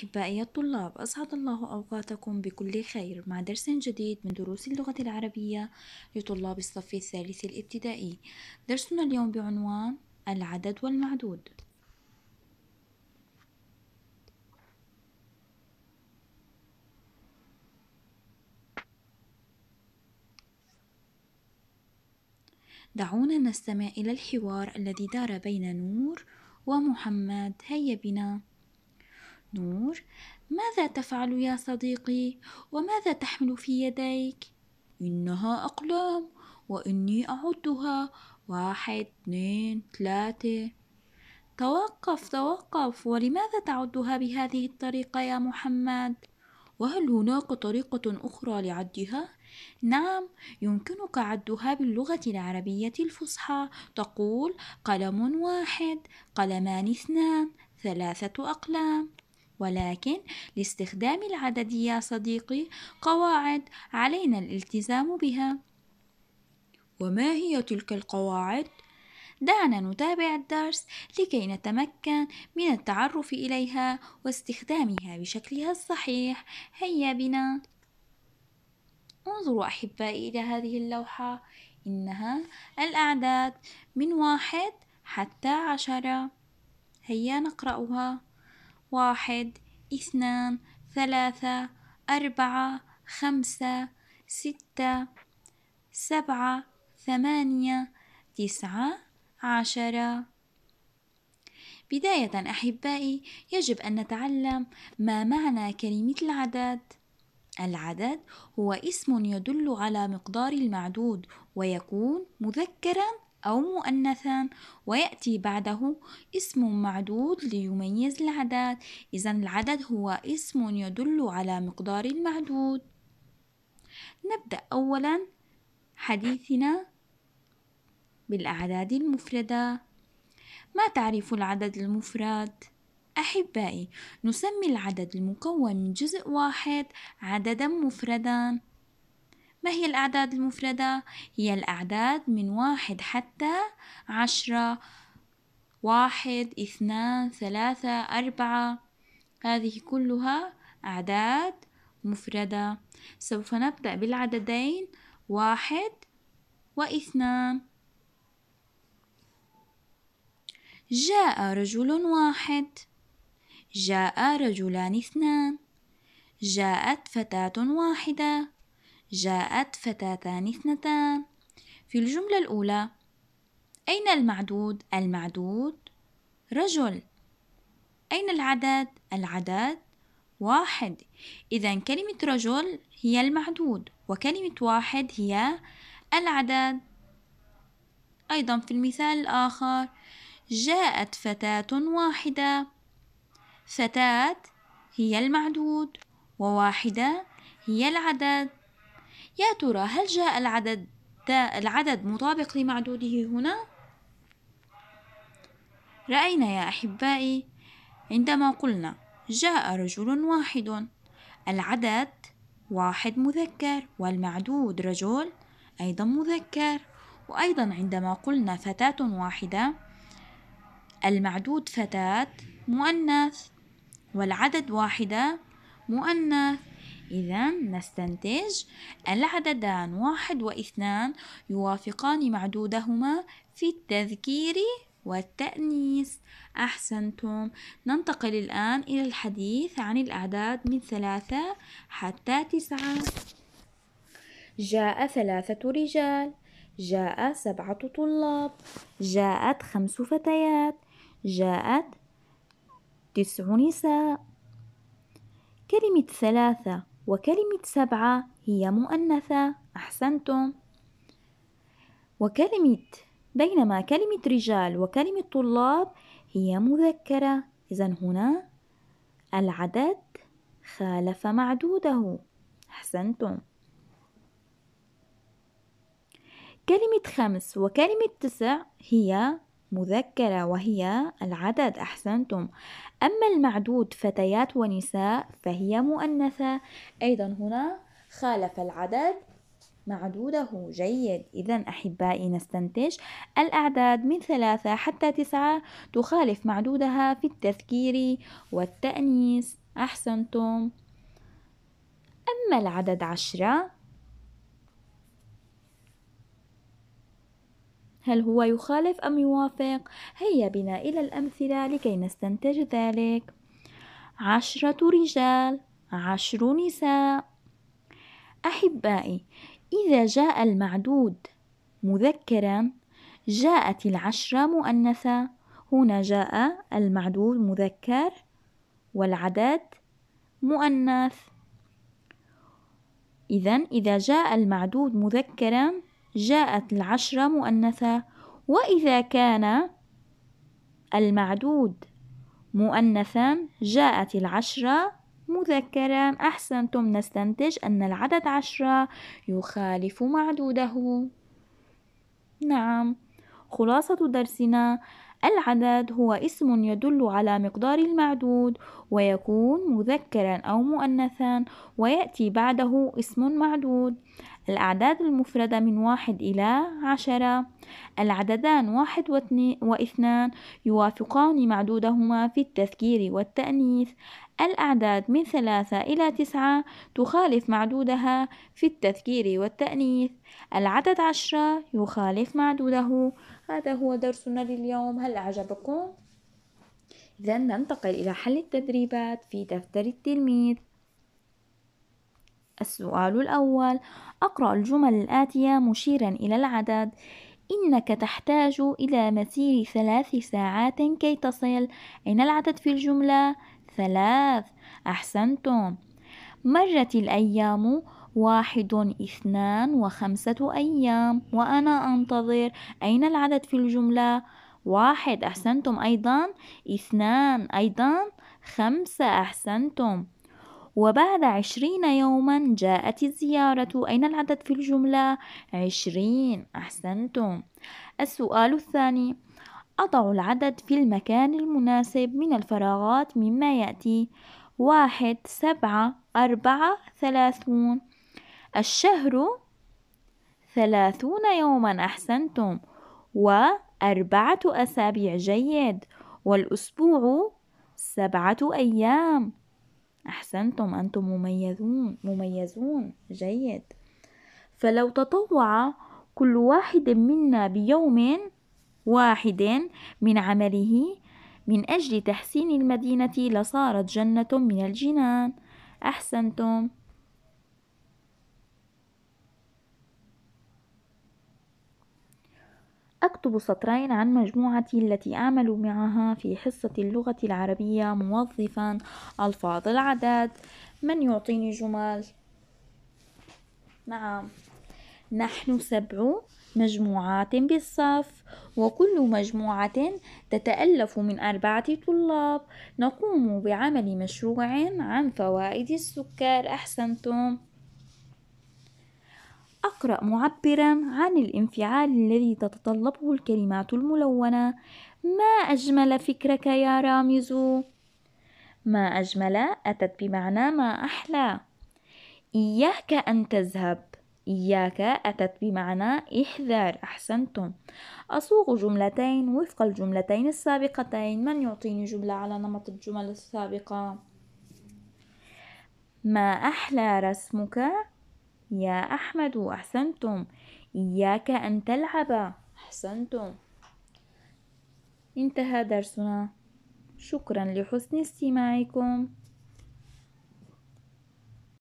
أحبائي الطلاب أسعد الله أوقاتكم بكل خير مع درس جديد من دروس اللغة العربية لطلاب الصف الثالث الابتدائي درسنا اليوم بعنوان العدد والمعدود دعونا نستمع إلى الحوار الذي دار بين نور ومحمد هيا بنا نور ماذا تفعل يا صديقي وماذا تحمل في يديك انها اقلام واني اعدها واحد اثنين ثلاثه توقف توقف ولماذا تعدها بهذه الطريقه يا محمد وهل هناك طريقه اخرى لعدها نعم يمكنك عدها باللغه العربيه الفصحى تقول قلم واحد قلمان اثنان ثلاثه اقلام ولكن لاستخدام العدد يا صديقي قواعد علينا الالتزام بها وما هي تلك القواعد دعنا نتابع الدرس لكي نتمكن من التعرف اليها واستخدامها بشكلها الصحيح هيا بنا انظروا احبائي الى هذه اللوحه انها الاعداد من واحد حتى عشره هيا نقراها واحد اثنان ثلاثة أربعة خمسة ستة سبعة ثمانية تسعة عشرة بداية أحبائي يجب أن نتعلم ما معنى كلمة العدد العدد هو اسم يدل على مقدار المعدود ويكون مذكرا أو مؤنثا ويأتي بعده اسم معدود ليميز العدد إذا العدد هو اسم يدل على مقدار المعدود نبدأ أولا حديثنا بالأعداد المفردة ما تعرف العدد المفرد؟ أحبائي نسمي العدد المكون من جزء واحد عددا مفردا ما هي الأعداد المفردة؟ هي الأعداد من واحد حتى عشرة واحد اثنان ثلاثة أربعة هذه كلها أعداد مفردة سوف نبدأ بالعددين واحد واثنان جاء رجل واحد جاء رجلان اثنان جاءت فتاة واحدة جاءت فتاتان اثنتان في الجملة الأولى أين المعدود؟ المعدود رجل أين العدد؟ العدد واحد إذا كلمة رجل هي المعدود وكلمة واحد هي العدد أيضا في المثال الآخر جاءت فتاة واحدة فتاة هي المعدود وواحدة هي العدد يا ترى هل جاء العدد العدد مطابق لمعدوده هنا؟ رأينا يا أحبائي عندما قلنا جاء رجل واحد العدد واحد مذكر والمعدود رجل أيضا مذكر وأيضا عندما قلنا فتاة واحدة المعدود فتاة مؤنث والعدد واحدة مؤنث إذا نستنتج العددان واحد واثنان يوافقان معدودهما في التذكير والتأنيث أحسنتم ننتقل الآن إلى الحديث عن الأعداد من ثلاثة حتى تسعة جاء ثلاثة رجال جاء سبعة طلاب جاءت خمس فتيات جاءت تسع نساء كلمة ثلاثة وكلمة سبعة هي مؤنثة أحسنتم وكلمة بينما كلمة رجال وكلمة طلاب هي مذكرة إذا هنا العدد خالف معدوده أحسنتم كلمة خمس وكلمة تسع هي مذكرة وهي العدد أحسنتم أما المعدود فتيات ونساء فهي مؤنثة أيضا هنا خالف العدد معدوده جيد إذا أحبائي نستنتج الأعداد من ثلاثة حتى تسعة تخالف معدودها في التذكير والتأنيس أحسنتم أما العدد عشرة هل هو يخالف أم يوافق؟ هيا بنا إلى الأمثلة لكي نستنتج ذلك عشرة رجال عشر نساء أحبائي إذا جاء المعدود مذكرا جاءت العشرة مؤنثة هنا جاء المعدود مذكر والعدد مؤنث إذا إذا جاء المعدود مذكرا جاءت العشرة مؤنثة وإذا كان المعدود مؤنثا جاءت العشرة مذكرا أحسنتم نستنتج أن العدد عشرة يخالف معدوده نعم خلاصة درسنا العدد هو اسم يدل على مقدار المعدود ويكون مذكرا أو مؤنثا ويأتي بعده اسم معدود الأعداد المفردة من واحد إلى عشرة العددان واحد واثنان يوافقان معدودهما في التذكير والتأنيث الأعداد من ثلاثة إلى تسعة تخالف معدودها في التذكير والتأنيث العدد عشرة يخالف معدوده هذا هو درسنا لليوم هل أعجبكم؟ إذا ننتقل إلى حل التدريبات في دفتر التلميذ السؤال الأول أقرأ الجمل الآتية مشيرا إلى العدد إنك تحتاج إلى مسير ثلاث ساعات كي تصل أين العدد في الجملة؟ ثلاث أحسنتم مرت الأيام واحد اثنان وخمسة أيام وأنا أنتظر أين العدد في الجملة؟ واحد أحسنتم أيضا اثنان أيضا خمسة أحسنتم وبعد عشرين يوما جاءت الزيارة أين العدد في الجملة؟ عشرين أحسنتم السؤال الثاني أضع العدد في المكان المناسب من الفراغات مما يأتي واحد سبعة أربعة ثلاثون الشهر ثلاثون يوما أحسنتم وأربعة أسابيع جيد والأسبوع سبعة أيام أحسنتم أنتم مميزون مميزون جيد فلو تطوع كل واحد منا بيوم واحد من عمله من أجل تحسين المدينة لصارت جنة من الجنان أحسنتم أكتب سطرين عن مجموعتي التي أعمل معها في حصة اللغة العربية موظفا ألفاظ العدد من يعطيني جمل؟ نعم نحن سبع مجموعات بالصف وكل مجموعة تتألف من أربعة طلاب نقوم بعمل مشروع عن فوائد السكر أحسنتم أقرأ معبرا عن الانفعال الذي تتطلبه الكلمات الملونة ما أجمل فكرك يا رامز ما أجمل أتت بمعنى ما أحلى إياك أن تذهب إياك أتت بمعنى إحذار أحسنتم أصوغ جملتين وفق الجملتين السابقتين من يعطيني جملة على نمط الجمل السابقة ما أحلى رسمك يا أحمد أحسنتم إياك أن تلعب أحسنتم انتهى درسنا شكرا لحسن استماعكم